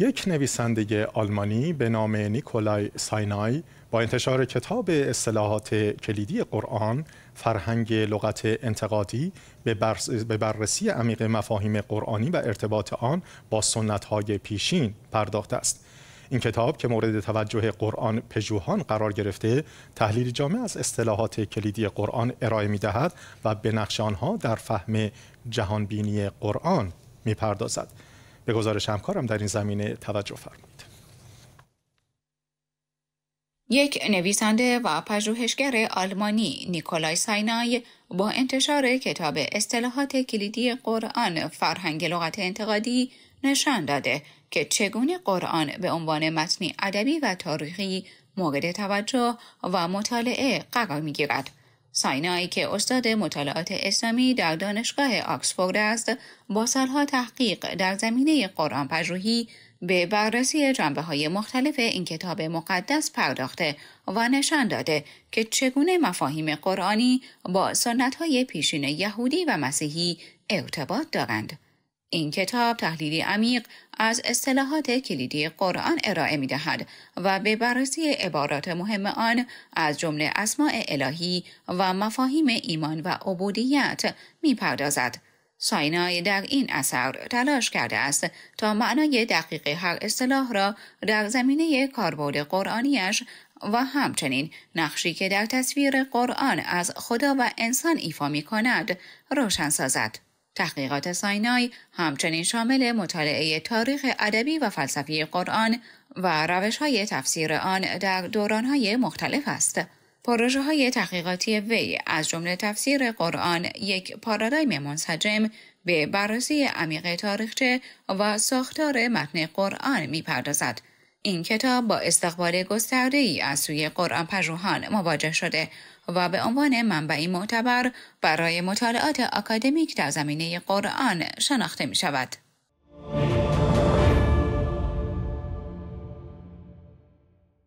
یک نویسنده آلمانی به نام نیکولای ساینای با انتشار کتاب اصطلاحات کلیدی قرآن فرهنگ لغت انتقادی به بررسی عمیق مفاهیم قرآنی و ارتباط آن با سنت‌های پیشین پرداخته است این کتاب که مورد توجه قرآن پژوهان قرار گرفته تحلیل جامع از اصطلاحات کلیدی قرآن ارائه می دهد و به نقش آنها در فهم جهانبینی قرآن می پردازد. به گزارش همکارم در این زمینه توجه فرمایید یک نویسنده و پژوهشگر آلمانی نیکولای ساینای با انتشار کتاب اصطلاحات کلیدی قرآن فرهنگ لغت انتقادی نشان داده که چگونه قرآن به عنوان متنی ادبی و تاریخی مورد توجه و مطالعه قرار میگیرد ساینایی که استاد مطالعات اسلامی در دانشگاه آکسفورد است با سالها تحقیق در زمینه قرآن پژوهی به بررسی جنبه های مختلف این کتاب مقدس پرداخته و نشان داده که چگونه مفاهیم قرآنی با سنت های پیشین یهودی و مسیحی ارتباط دارند. این کتاب تحلیلی عمیق از اصطلاحات کلیدی قرآن ارائه می دهد و به بررسی عبارات مهم آن از جمله اسماع الهی و مفاهیم ایمان و عبودیت می پردازد. ساینای در این اثر تلاش کرده است تا معنای دقیق هر اصطلاح را در زمینه کاربرد قرآنیش و همچنین نقشی که در تصویر قرآن از خدا و انسان ایفا می کند روشن سازد. تحقیقات ساینای همچنین شامل مطالعه تاریخ ادبی و فلسفی قرآن و روش های تفسیر آن در دوران های مختلف است. پروژه های تحقیقاتی وی از جمله تفسیر قرآن یک پارادایم منسجم به بررسی عمیق تاریخچه و ساختار متن قرآن میپردازد این کتاب با استقبال گسترده ای از سوی قرآن پژوهان مواجه شده و به عنوان منبعی معتبر برای مطالعات اکادمیک در زمینه قرآن شناخته می شود.